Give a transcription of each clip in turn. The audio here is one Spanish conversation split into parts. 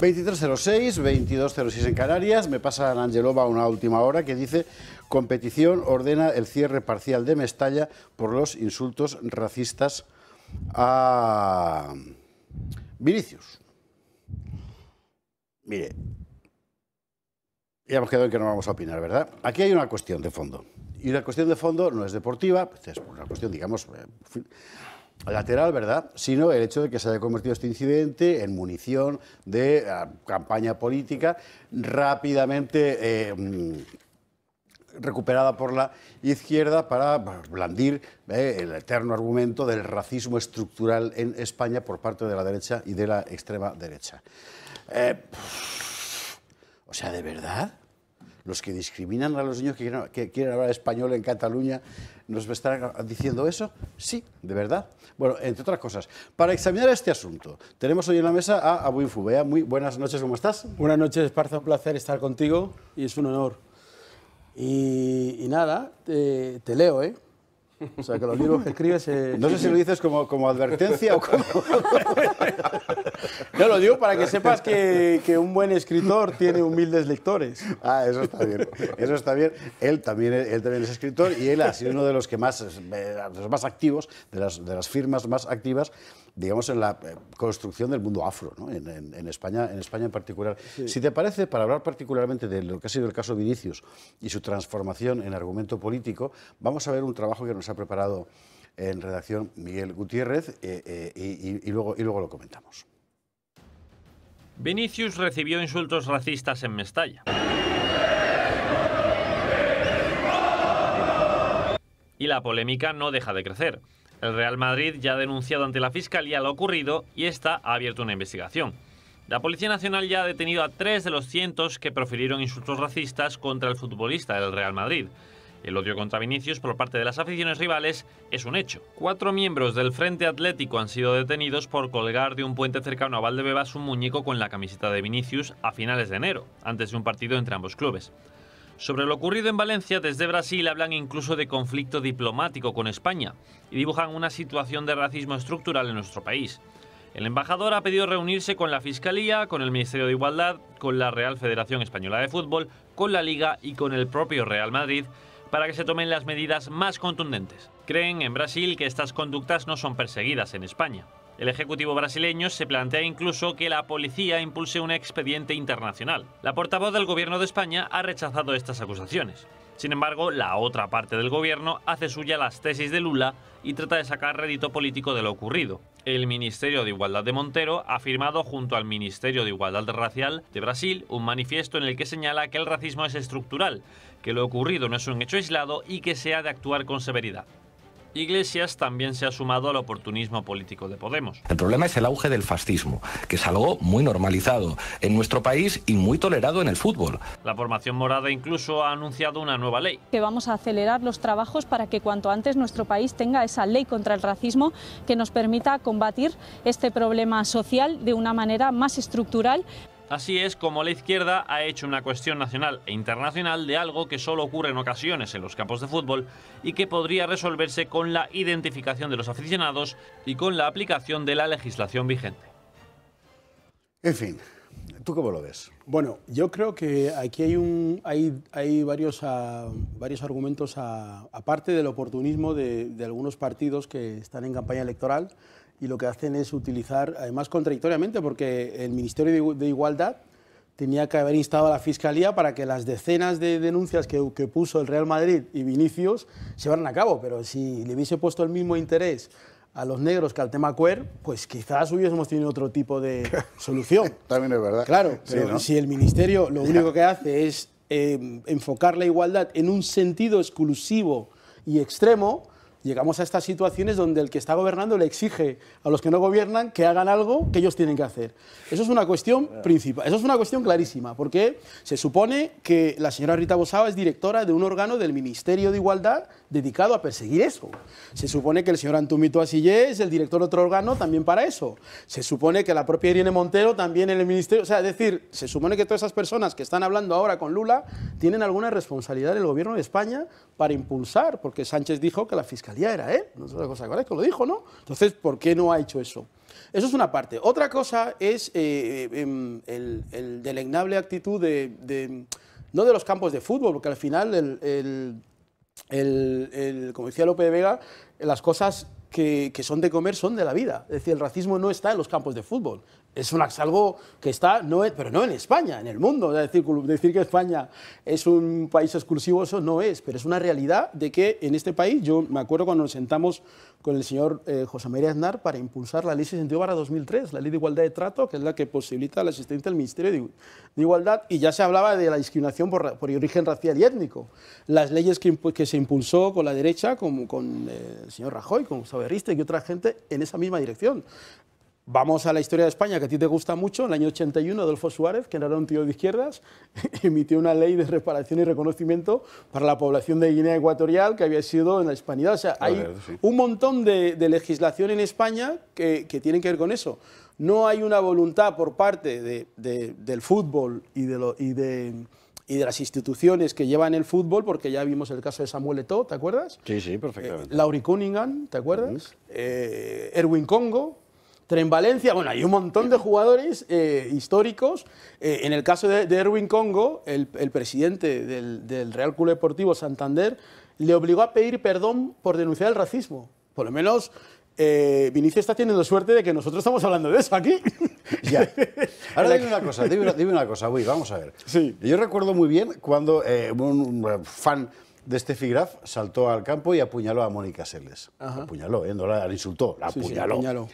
2306, 2206 en Canarias. Me pasa a Angelova una última hora que dice: Competición ordena el cierre parcial de Mestalla por los insultos racistas a Vinicius. Mire, ya hemos quedado en que no vamos a opinar, ¿verdad? Aquí hay una cuestión de fondo. Y la cuestión de fondo no es deportiva, pues es una cuestión, digamos, eh, lateral, ¿verdad? Sino el hecho de que se haya convertido este incidente en munición de ah, campaña política rápidamente eh, mm, recuperada por la izquierda para blandir eh, el eterno argumento del racismo estructural en España por parte de la derecha y de la extrema derecha. Eh, o sea, ¿de verdad? los que discriminan a los niños que quieren, hablar español en Cataluña, ¿nos están diciendo eso? Sí, de verdad. Bueno, entre otras cosas, para examinar este asunto, tenemos hoy en la mesa a Abu Fubea. Muy buenas noches, ¿cómo estás? Buenas noches, Esparza, un placer estar contigo y es un honor. Y, nada, te leo, ¿eh? Eh, no sé si lo dices como, advertencia o como... no, lo digo para que sepas que, un buen escritor tiene humildes lectores. Ah, eso está bien. Eso está bien. Él también, él también es escritor y él ha sido uno de los que más, eh, más activos, de las, de las firmas más activas digamos, en la eh, construcción del mundo afro, ¿no? en, España, en particular. Si te parece, para hablar particularmente de lo que ha sido el caso Vinicius y su transformación en argumento político, vamos a ver un trabajo que nos ha preparado en redacción Miguel Gutiérrez eh, eh, luego, y luego lo comentamos. Vinicius recibió insultos racistas en Mestalla. Y la polémica no deja de crecer. El Real Madrid ya ha denunciado ante la Fiscalía lo ocurrido y esta ha abierto una investigación. La Policía Nacional ya ha detenido a tres de los cientos que profirieron insultos racistas contra el futbolista del Real Madrid. El odio contra Vinicius por parte de las aficiones rivales es un hecho. Cuatro miembros del Frente Atlético han sido detenidos por colgar de un puente cercano a Valdebebas un muñeco con la camiseta de Vinicius a finales de enero, antes de un partido entre ambos clubes. Sobre lo ocurrido en Valencia, desde Brasil hablan incluso de conflicto diplomático con España y dibujan una situación de racismo estructural en nuestro país. El embajador ha pedido reunirse con la Fiscalía, con el Ministerio de Igualdad, con la Real Federación Española de Fútbol, con la Liga y con el propio Real Madrid para que se tomen las medidas más contundentes. Creen en Brasil que estas conductas no son perseguidas en España. El Ejecutivo brasileño se plantea incluso que la policía impulse un expediente internacional. La portavoz del Gobierno de España ha rechazado estas acusaciones. Sin embargo, la otra parte del gobierno hace suya las tesis de Lula y trata de sacar rédito político de lo ocurrido. El Ministerio de Igualdad de Montero ha firmado junto al Ministerio de Igualdad Racial de Brasil un manifiesto en el que señala que el racismo es estructural, que lo ocurrido no es un hecho aislado y que se ha de actuar con severidad. Iglesias también se ha sumado al oportunismo político de Podemos. El problema es el auge del fascismo, que es algo muy normalizado en nuestro país y muy tolerado en el fútbol. La formación morada incluso ha anunciado una nueva ley. Que vamos a acelerar los trabajos para que cuanto antes nuestro país tenga esa ley contra el racismo que nos permita combatir este problema social de una manera más estructural. Así es como la izquierda ha hecho una cuestión nacional e internacional de algo que solo ocurre en ocasiones en los campos de fútbol y que podría resolverse con la identificación de los aficionados y con la aplicación de la legislación vigente. En fin, ¿tú cómo lo ves? Bueno, yo creo que aquí hay, un, hay, ah, varios, argumentos, ah, aparte del oportunismo de algunos partidos que están en campaña electoral y lo que hacen es utilizar, además contradictoriamente, porque el Ministerio de Igualdad tenía que haber instado a la Fiscalía para que las decenas de denuncias que, puso el Real Madrid y Vinicius se llevaran a cabo, pero si le hubiese puesto el mismo interés a los negros que al tema queer, pues quizás hubiésemos tenido otro tipo de solución. También es verdad. Claro, si el ministerio lo único que hace es eh, enfocar la igualdad en un sentido exclusivo y extremo, llegamos a estas situaciones donde el que está gobernando le exige a los que no gobiernan que hagan algo que ellos tienen que hacer. Eso es una cuestión principal, eso es una cuestión clarísima, porque se supone que la señora Rita Bosaba es directora de un órgano del Ministerio de Igualdad dedicado a perseguir eso. Se supone que el señor Antumito Asillé es el director de otro órgano también para eso. Se supone que la propia Irene Montero también en el ministerio. O sea, es decir, se supone que todas esas personas que están hablando ahora con Lula tienen alguna responsabilidad el gobierno de España para impulsar, porque Sánchez dijo que la fiscalía era él. No es otra cosa ¿verdad? que lo dijo, ¿no? Entonces, ¿por qué no ha hecho eso? Eso es una parte. Otra cosa es eh, eh, em, el, el, actitud de, no de los campos de fútbol, porque al final el, el, el, como decía Lope de Vega, las cosas que, que, son de comer son de la vida. Es decir, el racismo no está en los campos de fútbol, es algo que está, pero no en España, en el mundo. decir, que España es un país exclusivo, eso no es, pero es una realidad de que en este país, yo me acuerdo cuando nos sentamos con el señor eh, José María Aznar para impulsar la ley 62 2003, la ley de igualdad de trato, que es la que posibilita la existencia del Ministerio de, Igualdad, y ya se hablaba de la discriminación por, origen racial y étnico. Las leyes que, se impulsó con la derecha, con, eh, el señor Rajoy, con Saberriste y otra gente en esa misma dirección. Vamos a la historia de España, que a ti te gusta mucho. En el año 81, Adolfo Suárez, que era un tío de izquierdas, emitió una ley de reparación y reconocimiento para la población de Guinea Ecuatorial que había sido en la hispanidad. O sea, hay un montón de, legislación en España que, tiene que ver con eso. No hay una voluntad por parte del fútbol y de, y de las instituciones que llevan el fútbol, porque ya vimos el caso de Samuel Eto'o, ¿te acuerdas? Sí, sí, perfectamente. Eh, Laurie Cunningham, ¿te acuerdas? Eh, Erwin Congo, Tren Valencia, bueno, hay un montón de jugadores eh, históricos. Eh, en el caso de, Erwin Congo, el, presidente del, Real Club Deportivo Santander le obligó a pedir perdón por denunciar el racismo. Por lo menos eh, Vinicius está teniendo suerte de que nosotros estamos hablando de eso aquí. Ahora dime una cosa, dime, una, cosa, Uy, vamos a ver. Yo recuerdo muy bien cuando eh, un fan de este Graf saltó al campo y apuñaló a Mónica Seles. apuñaló, ¿eh? no la, insultó, la apuñaló.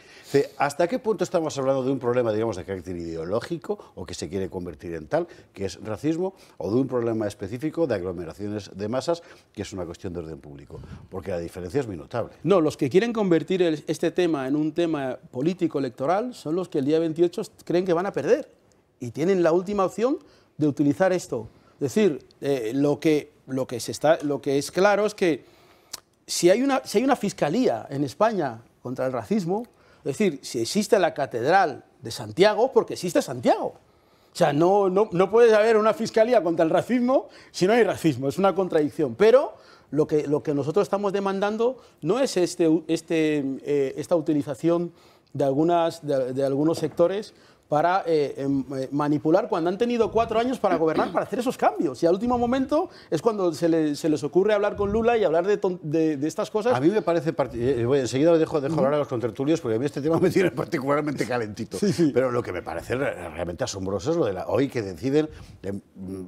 ¿Hasta qué punto estamos hablando de un problema, digamos, de carácter ideológico o que se quiere convertir en tal, que es racismo, o de un problema específico de aglomeraciones de masas, que es una cuestión de orden público? Porque la diferencia es muy notable. No, los que quieren convertir este tema en un tema político electoral son los que el día 28 creen que van a perder y tienen la última opción de utilizar esto es decir, eh, lo, que, lo, que es claro es que si hay, una, si hay una fiscalía en España contra el racismo, es decir, si existe la Catedral de Santiago, porque existe Santiago. O sea, no, no, puede haber una fiscalía contra el racismo si no hay racismo, es una contradicción. Pero lo que, lo que nosotros estamos demandando no es este, este eh, esta utilización de, algunas, de algunos sectores para eh, em, eh, manipular cuando han tenido cuatro años para gobernar, para hacer esos cambios. Y al último momento es cuando se, les ocurre hablar con Lula y hablar de, estas cosas. A mí me parece... Eh, enseguida dejo, dejo hablar a los contertulios porque a mí este tema me tiene particularmente calentito. Pero lo que me parece realmente asombroso es lo de hoy que deciden... Mm,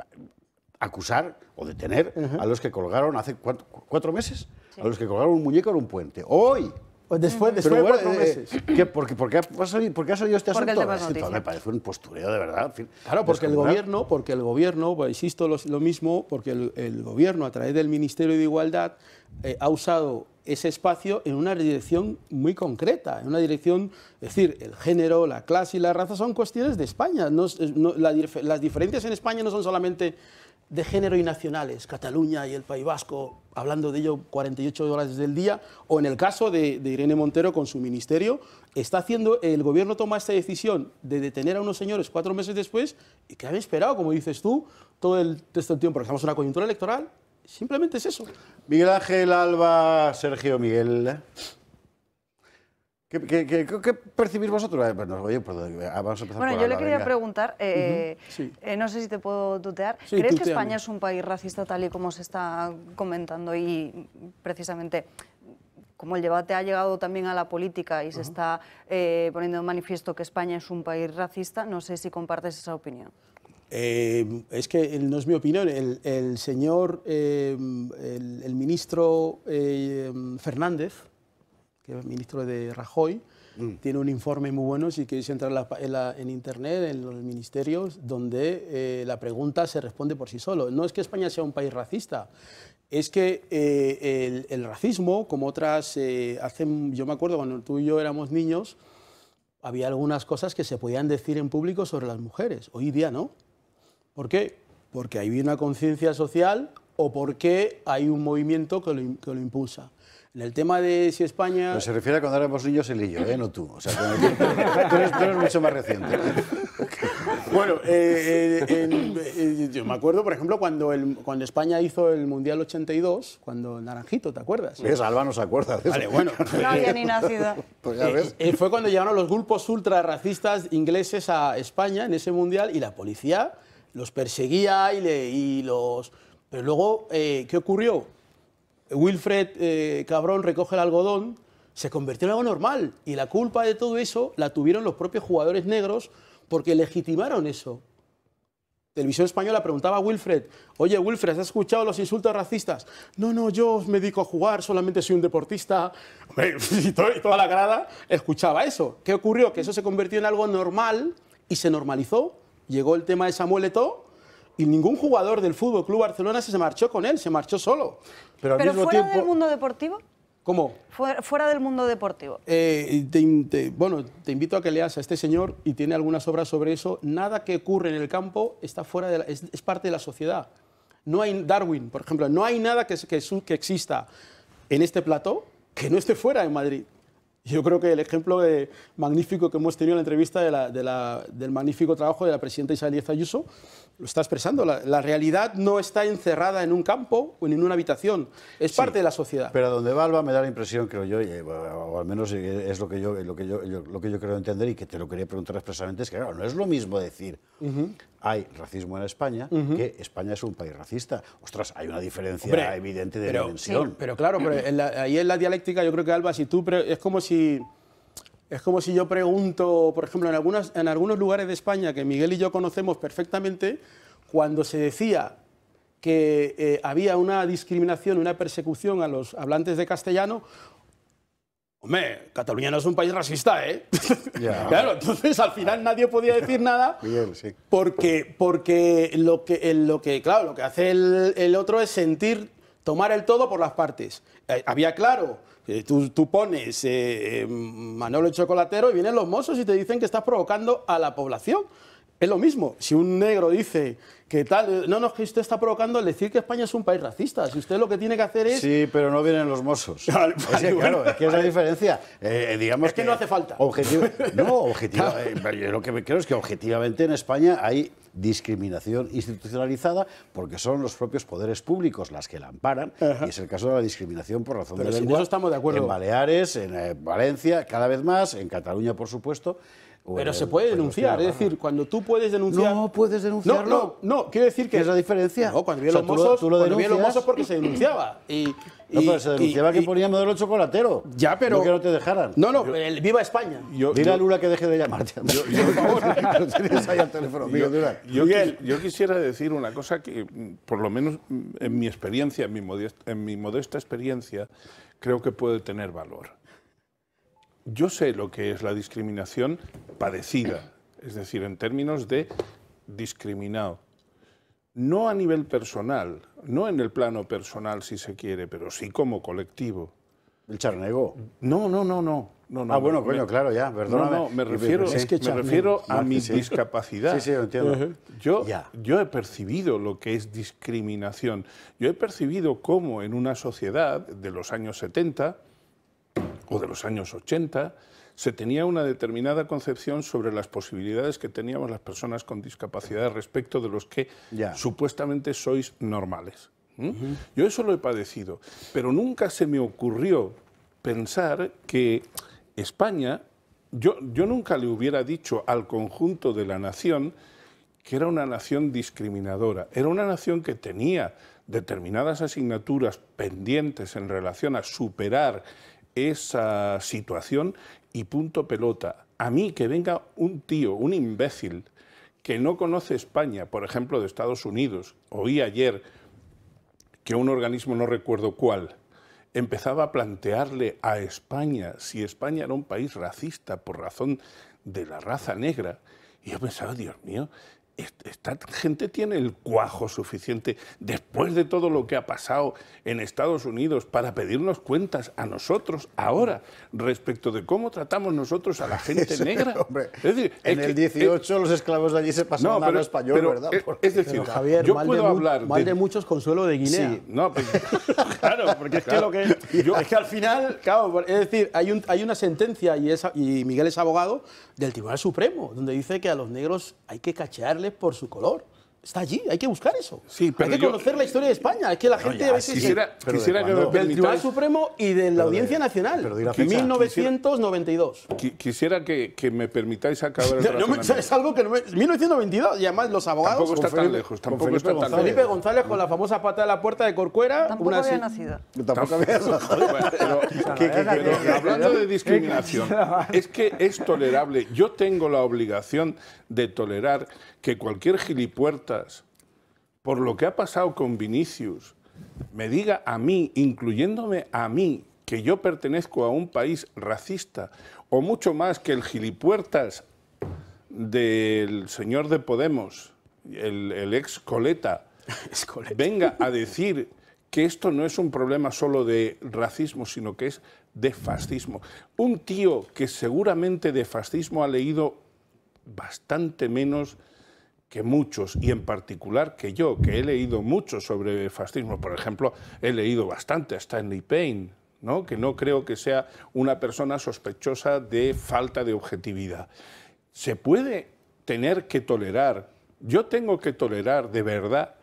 acusar o detener a los que colgaron hace cuatro, meses, a los que colgaron un muñeco en un puente. Hoy, pues después, después de cuatro meses. Eh, por, qué, ha salido, este asunto? me parece un postureo de verdad. claro, porque el gobierno, porque el gobierno, pues, insisto lo, mismo, porque el, gobierno a través del Ministerio de Igualdad eh, ha usado ese espacio en una dirección muy concreta, en una dirección, es decir, el género, la clase y la raza son cuestiones de España. las diferencias en España no son solamente de género y nacionales, Cataluña y el País Vasco, hablando de ello 48 horas del día, o en el caso de, Irene Montero con su ministerio, está haciendo, el gobierno toma esta decisión de detener a unos señores cuatro meses después y que han esperado, como dices tú, todo el, todo el este tiempo, porque estamos en una coyuntura electoral, simplemente es eso. Miguel Ángel Alba, Sergio Miguel. ¿Qué, percibís vosotros? Bueno, yo le quería preguntar, eh, eh, no sé si te puedo tutear, ¿crees que España es un país racista tal y como se está comentando y precisamente como el debate ha llegado también a la política y se está eh, poniendo en manifiesto que España es un país racista, no sé si compartes esa opinión. es que no es mi opinión. El, señor, el, ministro Fernández, que es ministro de Rajoy, mm. tiene un informe muy bueno, si queréis entrar en, Internet, en los ministerios, donde eh, la pregunta se responde por sí solo. No es que España sea un país racista, es que eh, el, racismo, como otras, eh, yo me acuerdo cuando tú y yo éramos niños, había algunas cosas que se podían decir en público sobre las mujeres, hoy día no. ¿Por qué? Porque hay una conciencia social o porque hay un movimiento que lo impulsa. En el tema de si España... se refiere a cuando éramos niños el ¿eh? no tú. tú, eres, mucho más reciente. bueno, eh, eh, yo me acuerdo, por ejemplo, cuando, cuando España hizo el Mundial 82, cuando Naranjito, ¿te acuerdas? Sí, Alba no se acuerda Vale, bueno. no había ni nacido. Pues fue cuando llegaron los grupos ultrarracistas ingleses a España en ese Mundial y la policía los perseguía le, y los... Pero luego, ¿qué ocurrió? Wilfred eh, Cabrón recoge el algodón, se convirtió en algo normal. Y la culpa de todo eso la tuvieron los propios jugadores negros porque legitimaron eso. Televisión Española preguntaba a Wilfred, oye Wilfred, ¿has escuchado los insultos racistas? No, no, yo me dedico a jugar, solamente soy un deportista. Y toda la grada escuchaba eso. ¿Qué ocurrió? Que eso se convirtió en algo normal y se normalizó. Llegó el tema de Samuel Eto'o y ningún jugador del Fútbol Club Barcelona se marchó con él, se marchó solo. Pero, fuera del mundo deportivo. ¿Cómo? Fuera, del mundo deportivo. bueno, te invito a que leas a este señor y tiene algunas obras sobre eso. Nada que ocurre en el campo está fuera de es, parte de la sociedad. No hay Darwin, por ejemplo, no hay nada que, exista en este plató que no esté fuera en Madrid. Yo creo que el ejemplo eh, magnífico que hemos tenido en la entrevista del magnífico trabajo de la presidenta Isabel Díaz Ayuso lo está expresando. La, realidad no está encerrada en un campo o en una habitación, es parte de la sociedad. Pero a donde va Alba me da la impresión, creo yo, eh, o al menos es lo que yo, lo que yo, lo que yo creo entender y que te lo quería preguntar expresamente, es que claro, no es lo mismo decir hay racismo en España que España es un país racista. Ostras, hay una diferencia evidente de dimensión. pero claro, pero ahí en la dialéctica yo creo que Alba, si tú, es como si... Es como si yo pregunto, por ejemplo, en, en algunos lugares de España que Miguel y yo conocemos perfectamente, cuando se decía que eh, había una discriminación, una persecución a los hablantes de castellano, Hombre, Cataluña no es un país racista, ¿eh? claro, entonces al final nadie podía decir nada porque, porque lo, que, lo que, claro, lo que hace el, otro es sentir, tomar el todo por las partes. Eh, había claro eh, tú, pones eh, eh, Manolo el Chocolatero y vienen los mozos y te dicen que estás provocando a la población. Es lo mismo, si un negro dice que tal, no, no, que usted está provocando al decir que España es un país racista, si usted lo que tiene que hacer es... Sí, pero no vienen los mozos. ¿Qué es es la diferencia. Eh, eh, digamos es que, no hace falta. Objetivo, no, objetivo, eh, lo que creo es que objetivamente en España hay discriminación institucionalizada porque son los propios poderes públicos las que la amparan y es el caso de la discriminación por razón de si lengua. En estamos de acuerdo. En Baleares, en Valencia, cada vez más, en Cataluña por supuesto. Pero se puede pues denunciar, es decir, cuando tú puedes denunciar... No, puedes denunciarlo. No, no, no quiero decir que... es la diferencia? No, cuando vieron tú lo, tú porque se denunciaba. no, pero se denunciaba que ponían ponía modelo chocolatero. Ya, pero... No que no te dejaran. No, no, viva España. Mira Dile a Lula que deje de llamarte. Yo, por favor, no tienes ahí al teléfono, Yo quisiera decir una cosa que, por lo menos en mi experiencia, en mi modesta experiencia, creo que puede tener valor yo sé lo que es la discriminación padecida, es decir, en términos de discriminado. No a nivel personal, no en el plano personal si se quiere, pero sí como colectivo. ¿El charnego? No, no, no, no. ah, bueno, claro, ya, perdóname. No, no, me refiero, me refiero a ah, mi discapacidad. Sí, sí, entiendo. yo, yo he percibido lo que es discriminación. Yo he percibido cómo en una sociedad de los años 70 o de los años 80, se tenía una determinada concepción sobre las posibilidades que teníamos las personas con discapacidad respecto de los que supuestamente sois normales. Yo eso lo he padecido, pero nunca se me ocurrió pensar que España, yo, yo nunca le hubiera dicho al conjunto de la nación que era una nación discriminadora, era una nación que tenía determinadas asignaturas pendientes en relación a superar esa situación y punto pelota. A mí que venga un tío, un imbécil, que no conoce España, por ejemplo, de Estados Unidos, oí ayer que un organismo, no recuerdo cuál, empezaba a plantearle a España si España era un país racista por razón de la raza negra. Y yo pensaba, Dios mío, esta gente tiene el cuajo suficiente después de todo lo que ha pasado en Estados Unidos para pedirnos cuentas a nosotros ahora respecto de cómo tratamos nosotros a la gente negra. en el 18 eh, los esclavos de allí se pasaron a español, ¿verdad? Es decir, Javier, yo de, hablar muchos consuelo de Guinea. no, claro, porque es que al final, es decir, hay, una sentencia y, y Miguel es abogado del Tribunal Supremo donde dice que a los negros hay que cacharle por su color está allí, hay que buscar eso. hay que conocer la historia de España, es que la gente a veces... Quisiera, se... quisiera que me Del Tribunal Supremo y de la Audiencia Nacional, pero 1992. Quisiera, que, que, me permitáis acabar el Es algo que... No me, 1922, y además los abogados... Tampoco Felipe, tan lejos, tampoco está tan lejos. Felipe González con la famosa pata de la puerta de Corcuera... Tampoco había nacido. Tampoco había nacido. Hablando de discriminación, es que es tolerable. Yo tengo la obligación de tolerar que cualquier gilipuerta por lo que ha pasado con Vinicius, me diga a mí, incluyéndome a mí, que yo pertenezco a un país racista, o mucho más que el gilipuertas del señor de Podemos, el, ex coleta, venga a decir que esto no es un problema solo de racismo, sino que es de fascismo. Un tío que seguramente de fascismo ha leído bastante menos que muchos, y en particular que yo, que he leído mucho sobre fascismo, por ejemplo, he leído bastante a Stanley Payne, ¿no? que no creo que sea una persona sospechosa de falta de objetividad. ¿Se puede tener que tolerar, yo tengo que tolerar de verdad,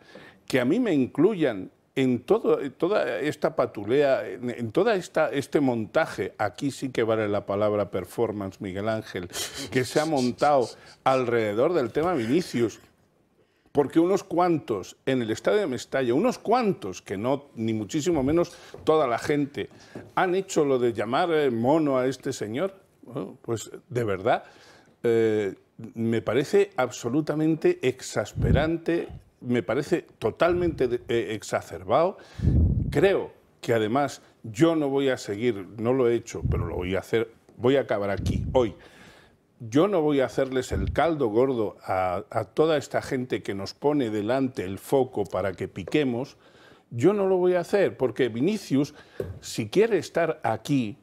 que a mí me incluyan en toda esta patulea, en, toda todo este montaje, aquí sí que vale la palabra performance, Miguel Ángel, que se ha montado alrededor del tema Vinicius, porque unos cuantos en el estadio de Mestalla, unos cuantos, que no, ni muchísimo menos toda la gente, han hecho lo de llamar eh, mono a este señor, pues de verdad. Eh, me parece absolutamente exasperante, me parece totalmente eh, exacerbado. Creo que además yo no voy a seguir, no lo he hecho, pero lo voy a hacer, voy a acabar aquí, hoy. Yo no voy a hacerles el caldo gordo a, a toda esta gente que nos pone delante el foco para que piquemos. Yo no lo voy a hacer porque Vinicius, si quiere estar aquí,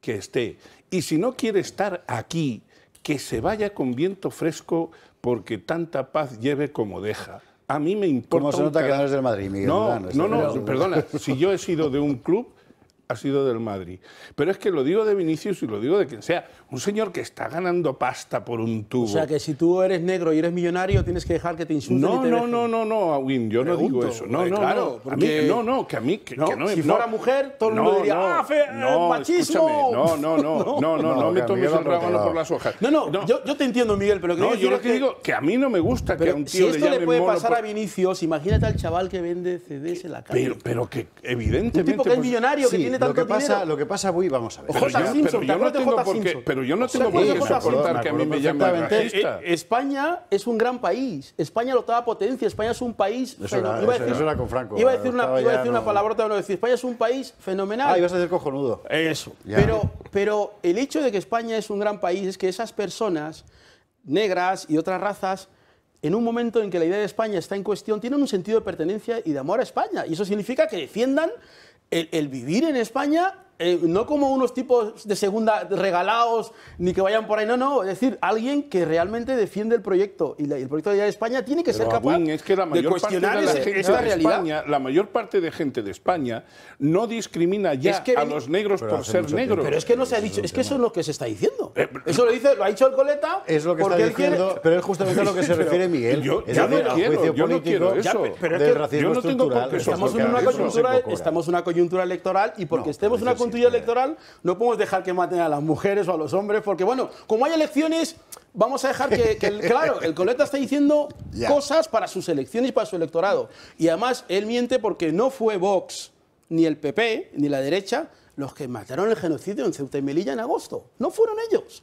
que esté. Y si no quiere estar aquí, que se vaya con viento fresco porque tanta paz lleve como deja a mí me importa. ¿Cómo se nota que no eres del Madrid, Miguel? no, no, no perdona. Si yo he sido de un club ha sido del Madrid. Pero es que lo digo de Vinicius y lo digo de quien sea. Un señor que está ganando pasta por un tubo. O sea, que si tú eres negro y eres millonario, tienes que dejar que te insulten. No, no, no, no, no, Win, yo no digo eso. No, no, claro, no. no, no, que a mí. Que, no, si fuera mujer, todo el mundo diría, ah, fe, no, machismo. No, no, no, no, no, no, me tomes el rabano por las hojas. No, no, yo, te entiendo, Miguel, pero no, que. yo lo que digo, que a mí no me gusta que a un tío le Si esto le puede pasar a Vinicius, imagínate al chaval que vende CDs en la calle. Pero que evidentemente. tipo que es pues, millonario, que tiene lo que pasa, dinero. Lo que pasa, vamos a ver. Pero, yo, no tengo por qué, soportar que a mí me racista. España es un gran país. España lo estaba potencia. España es un país. Eso iba a decir, con Franco. Iba a decir una, iba a decir una palabrota, decir. España es un país fenomenal. Ah, ibas a decir cojonudo. Eso. Pero, pero el hecho de que España es un gran país es que esas personas negras y otras razas en un momento en que la idea de España está en cuestión, tienen un sentido de pertenencia y de amor a España. Y eso significa que defiendan el, vivir en España eh, no como unos tipos de segunda regalados, ni que vayan por ahí, no, no, es decir, alguien que realmente defiende el proyecto y, el proyecto de España tiene que ser capaz de cuestionar la esa realidad. la mayor parte de gente de España no discrimina ya a los negros por ser negros. Pero es que no se ha dicho, es que eso es lo que se está diciendo. Eh, eso lo dice, lo ha dicho el coleta. Es lo que está diciendo, pero es justamente a lo que se refiere Miguel. Yo, no quiero, yo no eso. pero es que yo no tengo Estamos en, una coyuntura, electoral y porque estemos en una electoral, no podemos dejar que maten a las mujeres o a los hombres, porque bueno, como hay elecciones, vamos a dejar que, claro, el coleta está diciendo cosas para sus elecciones y para su electorado. Y además, él miente porque no fue Vox, ni el PP, ni la derecha, los que mataron el genocidio en Ceuta y Melilla en agosto. No fueron ellos.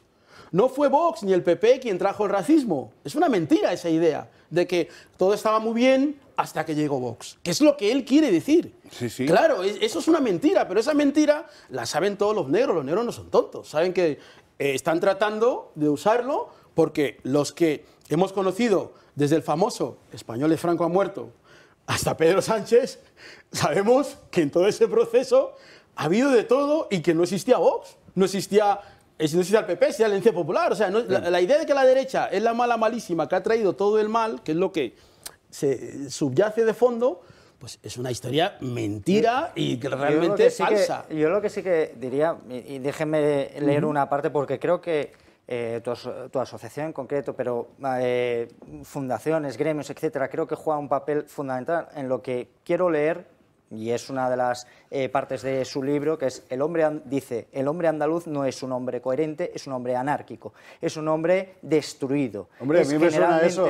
No fue Vox ni el PP quien trajo el racismo. Es una mentira esa idea de que todo estaba muy bien, hasta que llegó Vox, que es lo que él quiere decir. Sí, sí. Claro, eso es una mentira, pero esa mentira la saben todos los negros, los negros no son tontos, saben que eh, están tratando de usarlo porque los que hemos conocido desde el famoso español de Franco ha muerto hasta Pedro Sánchez, sabemos que en todo ese proceso ha habido de todo y que no existía Vox, no existía si eh, existe el PP, existía la Popular. O sea, la idea de que la derecha es la mala malísima que ha traído todo el mal, que es lo que se subyace de fondo, pues es una historia mentira y que realmente falsa. yo lo que sí que diría, y, déjenme leer una parte porque creo que eh, tu, asociación en concreto, pero eh, fundaciones, gremios, etcétera, creo que juega un papel fundamental en lo que quiero leer y es una de las eh, partes de su libro, que es el hombre dice, el hombre andaluz no es un hombre coherente, es un hombre anárquico, es un hombre destruido. Hombre, es a mí me suena eso.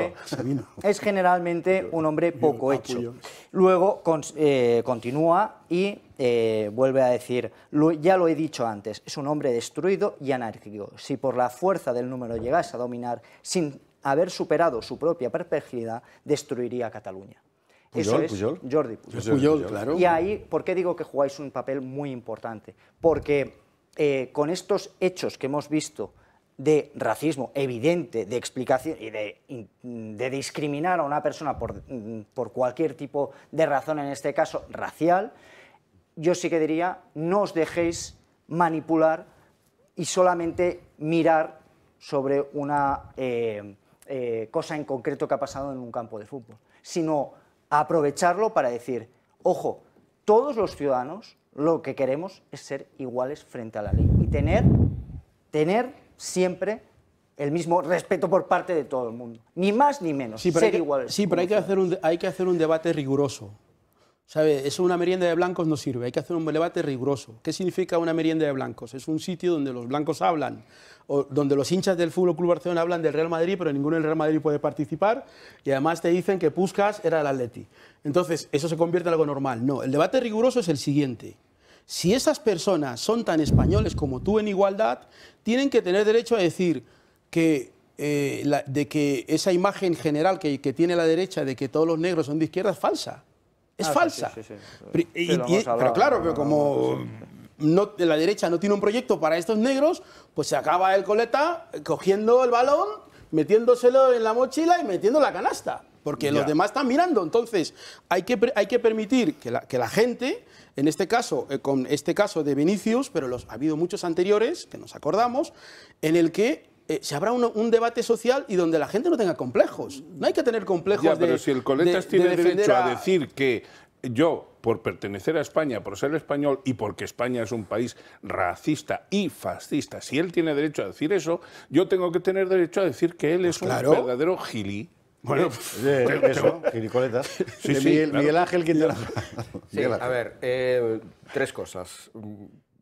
Es generalmente un hombre poco hecho. Luego eh, continúa y eh, vuelve a decir, ya lo he dicho antes, es un hombre destruido y anárquico. Si por la fuerza del número llegase a dominar sin haber superado su propia perplejidad, destruiría Cataluña es, Jordi claro. Y ahí, ¿por qué digo que jugáis un papel muy importante? Porque eh, con estos hechos que hemos visto de racismo evidente, de explicación y de, discriminar a una persona mm, por, cualquier tipo de razón, en este caso racial, yo sí que diría, no os dejéis manipular y solamente mirar sobre una eh, eh, cosa en concreto que ha pasado en un campo de fútbol, sino aprovecharlo para decir, ojo, todos los ciudadanos lo que queremos es ser iguales frente a la ley y tener, tener siempre el mismo respeto por parte de todo el mundo, ni más ni menos, ser iguales. Sí, pero hay que, hacer un, hay que hacer un debate riguroso ¿Sabe? Eso una merienda de blancos no sirve, hay que hacer un debate riguroso. ¿Qué significa una merienda de blancos? Es un sitio donde los blancos hablan, o donde los hinchas del Fútbol Club Barcelona hablan del Real Madrid, pero ninguno del Real Madrid puede participar, y además te dicen que Puskas era el Atleti. Entonces, eso se convierte en algo normal. No, el debate riguroso es el siguiente. Si esas personas son tan españoles como tú en igualdad, tienen que tener derecho a decir que eh, de que esa imagen general que, tiene la derecha de que todos los negros son de izquierda es falsa es ah, falsa. pero claro, pero como la derecha no tiene un proyecto para estos negros, pues se acaba el coleta cogiendo el balón, metiéndoselo en la mochila y metiendo la canasta. Porque los demás están mirando. Entonces, hay que, hay que permitir que la, que la gente, en este caso, eh, con este caso de Vinicius, pero ha habido muchos anteriores, que nos acordamos, en el que eh, se habrá un, debate social y donde la gente no tenga complejos. No hay que tener complejos. Ya, pero si el Coletas tiene derecho a... decir que yo, por pertenecer a España, por ser español y porque España es un país racista y fascista, si él tiene derecho a decir eso, yo tengo que tener derecho a decir que él pues es un verdadero gilí. Bueno, eh, eh, eso, gilicoletas. Sí, sí, Miguel, Ángel Sí, a ver, tres cosas.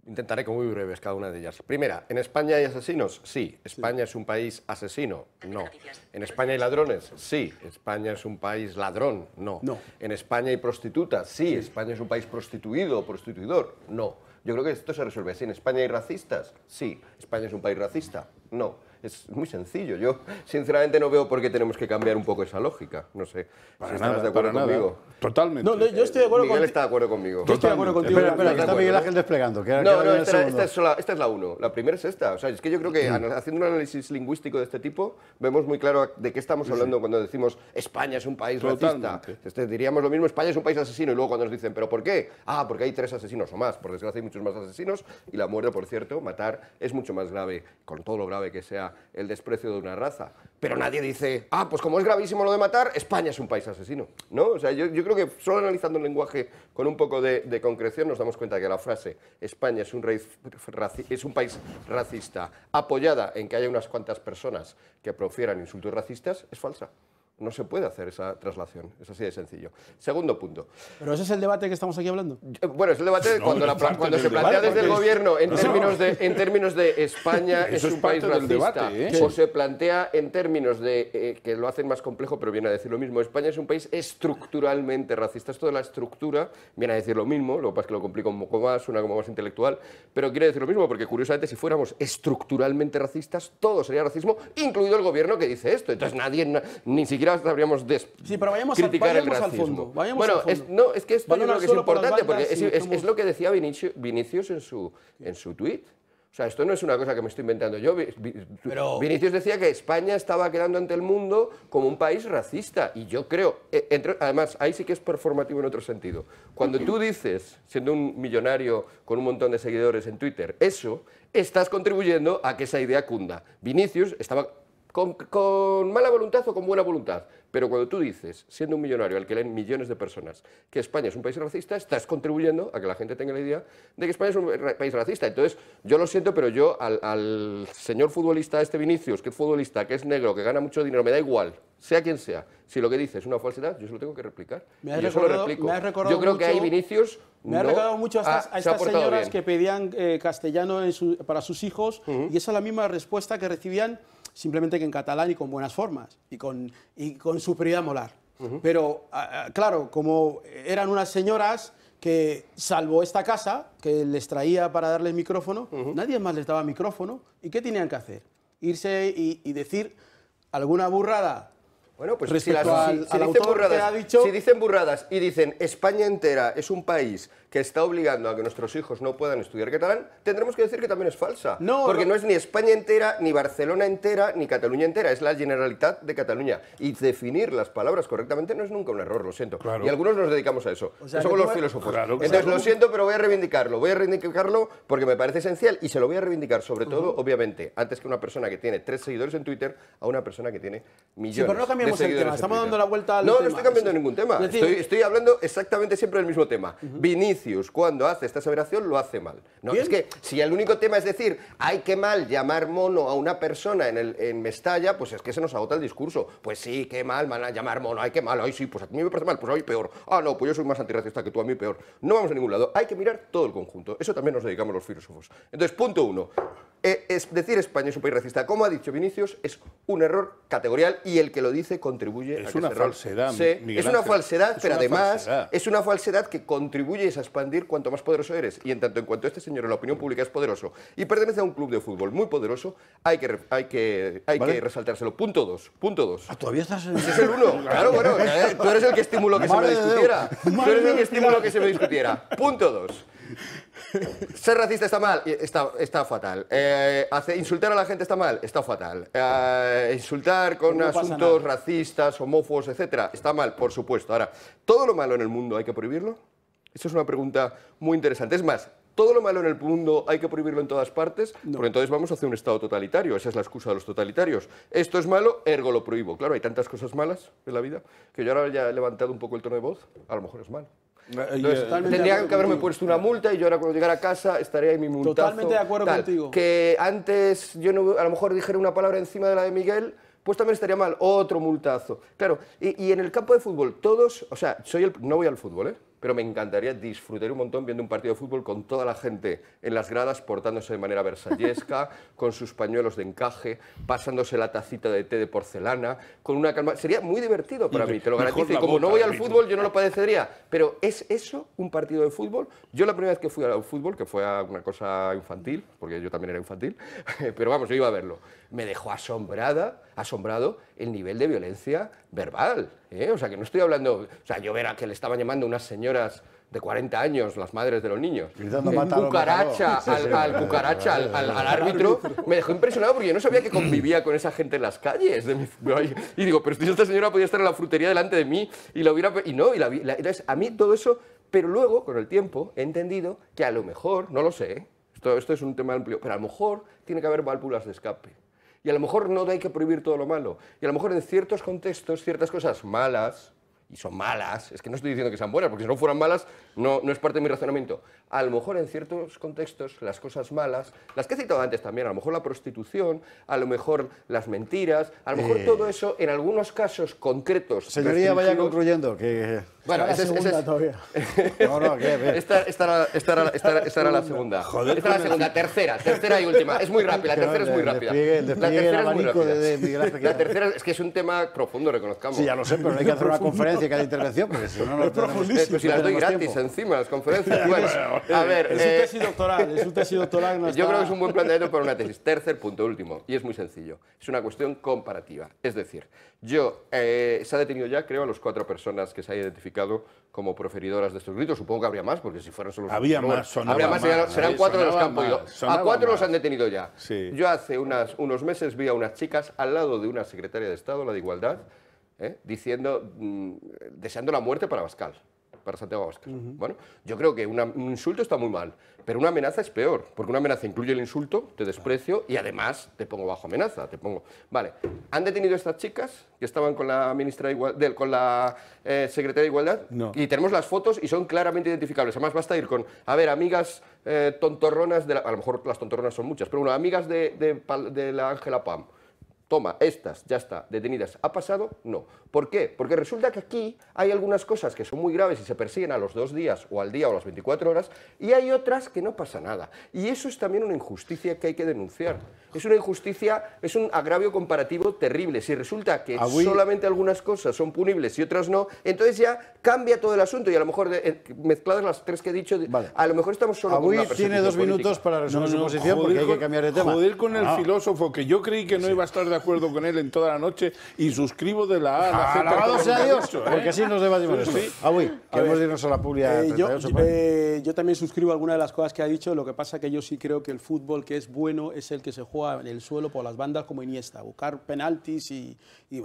Intentaré con muy breves cada una de ellas. Primera, ¿en España hay asesinos? Sí. ¿España es un país asesino? No. ¿En España hay ladrones? Sí. ¿España es un país ladrón? No. no. ¿En España hay prostitutas? Sí. ¿España es un país prostituido o prostituidor? No. Yo creo que esto se resuelve así. ¿En España hay racistas? Sí. ¿España es un país racista? No. Es muy sencillo. Yo, sinceramente, no veo por qué tenemos que cambiar un poco esa lógica. No sé. si estás de acuerdo conmigo. Totalmente. No, yo estoy de acuerdo contigo. Miguel está de acuerdo conmigo. Yo estoy de acuerdo contigo. Espera, está Miguel Ángel desplegando. no, no, no esta, es la, la, uno. La primera es esta. O sea, es que yo creo que haciendo un análisis lingüístico de este tipo, vemos muy claro de qué estamos hablando cuando decimos España es un país racista. diríamos lo mismo, España es un país asesino. Y luego cuando nos dicen, ¿pero por qué? Ah, porque hay tres asesinos o más. Por desgracia hay muchos más asesinos. Y la muerte, por cierto, matar, es mucho más grave, con todo lo grave que sea el desprecio de una raza. Pero nadie dice, ah, pues como es gravísimo lo de matar, España es un país asesino. ¿No? O sea, yo, creo que solo analizando el lenguaje con un poco de, concreción nos damos cuenta que la frase España es un, es un país racista, apoyada en que haya unas cuantas personas que profieran insultos racistas, es falsa. No se puede hacer esa traslación, es así de sencillo. Segundo punto. Pero ese es el debate que estamos aquí hablando. Eh, bueno, es el debate cuando, se plantea desde el gobierno en, términos de, en términos de España es un país racista, ¿eh? o se plantea en términos de, eh, que lo hacen más complejo, pero viene a decir lo mismo, España es un país estructuralmente racista. es toda la estructura viene a decir lo mismo, lo que pasa es que lo complica un poco más, una como más intelectual, pero quiere decir lo mismo, porque curiosamente si fuéramos estructuralmente racistas, todo sería racismo, incluido el gobierno que dice esto. Entonces nadie, ni siquiera siquiera sabríamos sí, pero criticar el racismo. bueno, Es, no, es que que es importante, porque es, lo que decía Vinicius, en su, en su tweet O sea, esto no es una cosa que me estoy inventando yo. Vinicius decía que España estaba quedando ante el mundo como un país racista. Y yo creo, e, además, ahí sí que es performativo en otro sentido. Cuando tú dices, siendo un millonario con un montón de seguidores en Twitter, eso, estás contribuyendo a que esa idea cunda. Vinicius estaba con, mala voluntad o con buena voluntad. Pero cuando tú dices, siendo un millonario al que leen millones de personas, que España es un país racista, estás contribuyendo a que la gente tenga la idea de que España es un país racista. Entonces, yo lo siento, pero yo al, señor futbolista, este Vinicius, que es futbolista, que es negro, que gana mucho dinero, me da igual, sea quien sea. Si lo que dice es una falsedad, yo se lo tengo que replicar. Me has yo recordado, lo replico. yo creo mucho, que hay Vinicius... Me ha mucho a estas, a estas señoras que pedían eh, castellano para sus hijos y esa es la misma respuesta que recibían simplemente que en catalán y con buenas formas y con, y con superioridad molar, Pero claro, como eran unas señoras que salvo esta casa, que les traía para darles micrófono, nadie más les daba micrófono. ¿Y qué tenían que hacer? Irse y decir alguna burrada bueno, pues si, dicen burradas, y dicen España entera es un país que está obligando a que nuestros hijos no puedan estudiar catalán, tendremos que decir que también es falsa. No, porque no, es ni España entera, ni Barcelona entera, ni Cataluña entera, es la generalidad de Cataluña. Y definir las palabras correctamente no es nunca un error, lo siento. Y algunos nos dedicamos a eso. los filósofos. Entonces lo siento, pero voy a reivindicarlo. Voy a reivindicarlo porque me parece esencial y se lo voy a reivindicar, sobre todo, obviamente, antes que una persona que tiene tres seguidores en Twitter, a una persona que tiene millones estamos dando la vuelta al No, no estoy cambiando ningún tema, estoy, hablando exactamente siempre del mismo tema. Vinicius, cuando hace esta aseveración, lo hace mal. No, es que si el único tema es decir, hay que mal llamar mono a una persona en, el, en Mestalla, pues es que se nos agota el discurso. Pues sí, qué mal, a llamar mono, hay que mal, ay, sí, pues a mí me parece mal, pues a mí peor. Ah, no, pues yo soy más antirracista que tú, a mí peor. No vamos a ningún lado, hay que mirar todo el conjunto. Eso también nos dedicamos los filósofos. Entonces, punto uno. Eh, es decir España es un país racista, como ha dicho Vinicius, es un error categorial y el que lo dice contribuye es a una falsedad, Es una falsedad, pero además es una falsedad que contribuye a expandir cuanto más poderoso eres. Y en tanto en cuanto este señor en la opinión pública es poderoso y pertenece a un club de fútbol muy poderoso, hay que, hay que, hay que resaltárselo. Punto dos, punto dos. Ah, todavía estás... En... es el uno, claro, bueno, tú eres el que estimuló que se me discutiera. Tú eres el que estimuló que se me discutiera. Punto dos. Ser racista está mal, está, está fatal. Eh, insultar a la gente está mal, está fatal. Eh, insultar con asuntos racistas, homófobos, etcétera, está mal, por supuesto. Ahora, ¿todo lo malo en el mundo hay que prohibirlo? Esa es una pregunta muy interesante. Es más, ¿todo lo malo en el mundo hay que prohibirlo en todas partes? Porque entonces vamos a hacer un Estado totalitario. Esa es la excusa de los totalitarios. Esto es malo, ergo lo prohíbo. Claro, hay tantas cosas malas en la vida que yo ahora ya he levantado un poco el tono de voz. A lo mejor es malo. Eh, eh, Tendrían que haberme puesto una multa y yo ahora cuando llegara a casa estaría en mi multa. Totalmente de acuerdo contigo. Que antes yo no, a lo mejor dijera una palabra encima de la de Miguel pues también estaría mal, otro multazo. Claro, y, y, en el campo de fútbol, todos, o sea, soy el, no voy al fútbol, ¿eh? pero me encantaría, disfrutar un montón viendo un partido de fútbol con toda la gente en las gradas portándose de manera versallesca, con sus pañuelos de encaje, pasándose la tacita de té de porcelana, con una calma. Sería muy divertido para mí, te lo garantizo. Y como no voy al fútbol, yo no lo padecería. Pero ¿es eso un partido de fútbol? Yo la primera vez que fui al fútbol, que fue una cosa infantil, porque yo también era infantil, pero vamos, yo iba a verlo. Me dejó asombrada asombrado el nivel de violencia verbal. ¿eh? O sea, que no estoy hablando, o sea, yo a que le estaban llamando unas señoras de 40 años, las madres de los niños. cucaracha, al, cucaracha al, árbitro, me dejó impresionado porque yo no sabía que convivía con esa gente en las calles. y digo, pero si esta señora podía estar en la frutería delante de mí y la hubiera... Y no, y la, la... a mí todo eso... Pero luego, con el tiempo, he entendido que a lo mejor, no lo sé, ¿eh? esto, esto es un tema amplio, pero a lo mejor tiene que haber válvulas de escape. Y a lo mejor no hay que prohibir todo lo malo. Y a lo mejor en ciertos contextos, ciertas cosas malas, y son malas, es que no estoy diciendo que sean buenas, porque si no fueran malas no, no es parte de mi razonamiento. A lo mejor en ciertos contextos las cosas malas, las que he citado antes también, a lo mejor la prostitución, a lo mejor las mentiras, a lo mejor eh. todo eso en algunos casos concretos. Señoría, vaya concluyendo que... Bueno, esa es la segunda todavía. Esta, era, la segunda. esta era la segunda, tercera, tercera y última. Es muy rápida, la tercera es muy rápida. La tercera es muy rápida. La tercera es que es un tema profundo, reconozcamos. Sí, ya lo sé, pero hay que hacer una conferencia de cada intervención, porque si no, no es profundísimo. si las doy gratis encima, las conferencias. Bueno, a ver. Es un eh, tesis doctoral, es un tesis doctoral. yo creo que es un buen planteamiento para una tesis. Tercer punto, último, y es muy sencillo. Es una cuestión comparativa. Es decir, yo, eh, se ha detenido ya, creo, a las cuatro personas que se ha identificado como proferidoras de estos gritos. Supongo que habría más, porque si fueran solo... Había más, Habría más, serán cuatro de los que han podido. A cuatro los han detenido ya. Sí. Yo hace unas, unos meses vi a unas chicas al lado de una secretaria de Estado, la de Igualdad, ¿eh? diciendo, mm, deseando la muerte para Bascal, para Santiago Abascal. Bueno, yo creo que un insulto está muy mal, pero una amenaza es peor, porque una amenaza incluye el insulto, te desprecio y además te pongo bajo amenaza, te pongo... Vale, han detenido estas chicas que estaban con la ministra de con la eh, secretaria de Igualdad no. y tenemos las fotos y son claramente identificables. Además basta ir con, a ver, amigas eh, tontorronas, de a lo mejor las tontorronas son muchas, pero bueno, amigas de, de la Ángela Pam toma, estas ya está, detenidas. ¿Ha pasado? No. ¿Por qué? Porque resulta que aquí hay algunas cosas que son muy graves y se persiguen a los dos días o al día o las 24 horas y hay otras que no pasa nada. Y eso es también una injusticia que hay que denunciar. Es una injusticia, es un agravio comparativo terrible. Si resulta que ah, solamente algunas cosas son punibles y otras no, entonces ya cambia todo el asunto y a lo mejor, mezcladas las tres que he dicho, a lo mejor estamos solo ah, con una tiene dos minutos para resolver su posición porque hay que cambiar de tema. Joder con el ah. filósofo, que yo creí que no iba a estar de acuerdo acuerdo con él en toda la noche y suscribo de la ah, Alabado sea Dios, ¿eh? porque así nos debatimos esto. Sí. Ah, queremos irnos a la publia. Eh, eh, yo, también suscribo ...algunas de las cosas que ha dicho, lo que pasa que yo sí creo que el fútbol que es bueno es el que se juega en el suelo por las bandas como Iniesta, buscar penaltis y, y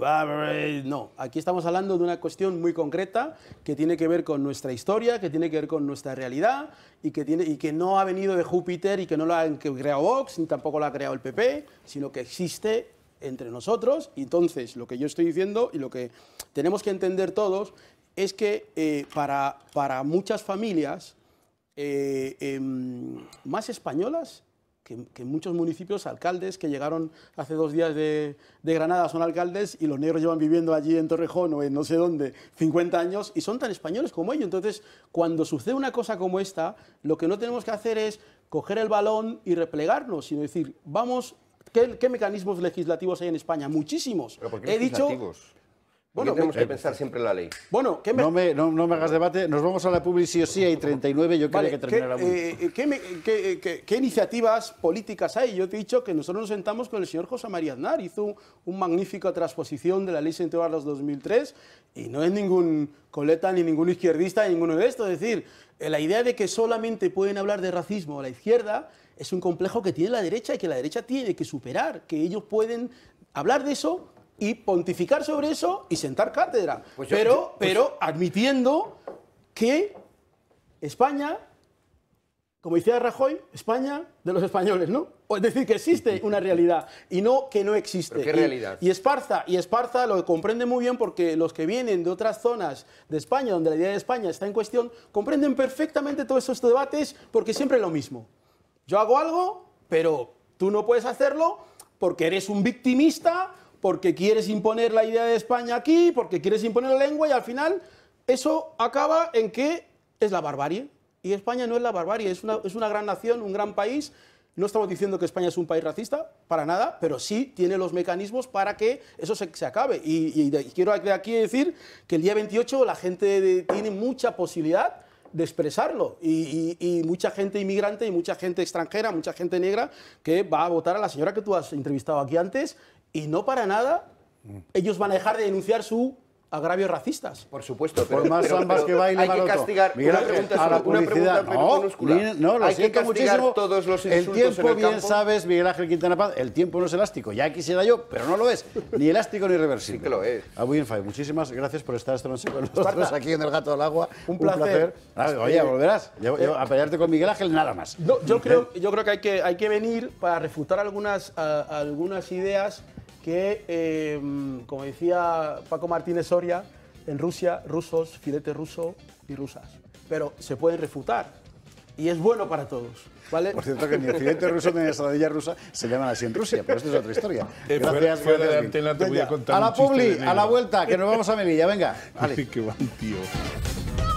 no, aquí estamos hablando de una cuestión muy concreta que tiene que ver con nuestra historia, que tiene que ver con nuestra realidad y que, tiene, y que no ha venido de Júpiter y que no lo ha creado Vox, ni tampoco lo ha creado el PP, sino que existe entre nosotros. entonces, lo que yo estoy diciendo y lo que tenemos que entender todos es que eh, para, para, muchas familias, eh, em, más españolas, que, muchos municipios, alcaldes que llegaron hace dos días de, de, Granada, son alcaldes y los negros llevan viviendo allí en Torrejón o en no sé dónde 50 años y son tan españoles como ellos. Entonces, cuando sucede una cosa como esta, lo que no tenemos que hacer es coger el balón y replegarnos, sino decir, vamos ¿Qué, mecanismos legislativos hay en España? Muchísimos. ¿Pero He dicho... Bueno, tenemos que eh, pensar siempre en la ley. Bueno, No, me, hagas debate, nos vamos a la publicidad. sí hay 39, yo creo que termine. Eh, eh, ¿qué, eh, ¿qué, ¿qué, iniciativas políticas hay? Yo te he dicho que nosotros nos sentamos con el señor José María Aznar, hizo una un magnífica transposición de la ley Santiago de 2003 y no es ningún coleta ni ningún izquierdista ni ninguno de estos. Es decir, la idea de que solamente pueden hablar de racismo a la izquierda es un complejo que tiene la derecha y que la derecha tiene que superar, que ellos pueden hablar de eso y pontificar sobre eso y sentar cátedra, pues pero, pues pero admitiendo que España, como decía Rajoy, España de los españoles, ¿no? es decir, que existe una realidad y no que no existe. qué realidad? Y, Esparza, y Esparza lo comprende muy bien porque los que vienen de otras zonas de España, donde la idea de España está en cuestión, comprenden perfectamente todos estos debates porque siempre es lo mismo yo hago algo, pero tú no puedes hacerlo porque eres un victimista, porque quieres imponer la idea de España aquí, porque quieres imponer la lengua y al final eso acaba en que es la barbarie. Y España no es la barbarie, es una, gran nación, un gran país. No estamos diciendo que España es un país racista, para nada, pero sí tiene los mecanismos para que eso se, acabe. Y, quiero aquí decir que el día 28 la gente tiene mucha posibilidad de expresarlo. Y, mucha gente inmigrante y mucha gente extranjera, mucha gente negra que va a votar a la señora que tú has entrevistado aquí antes y no para nada mm. ellos van a dejar de denunciar su agravios racistas. Por supuesto, pero, por más pero, que hay que castigar Miguel, pregunta, a la publicidad. pregunta, no, no, lo hay que castigar Todos los el tiempo, ...el tiempo bien sabes, Miguel Ángel Quintana Paz, el tiempo no es elástico. Ya quisiera yo, pero no lo es. Ni elástico ni reversible. Sí que lo es. A Fay, muchísimas gracias por estar este noche con nosotros aquí en El Gato del Agua. Un placer. Ah, oye, eh, volverás. Yo, eh, a pelearte con Miguel Ángel, nada más. No, yo, creo, yo creo que hay que, hay que venir para refutar algunas, algunas ideas que, em, como decía Paco Martínez Soria, en Rusia, rusos, filete ruso y rusas. Pero se pueden refutar. Y es bueno para todos. ¿Vale? Por cierto, que ni el filete ruso ni la ensaladilla rusa se llaman así en Rusia, pero esto es otra historia. Eh, gracias, fuera, a, la publi, a la vuelta, que nos vamos a Melilla, venga. Vale. Qué buen tío.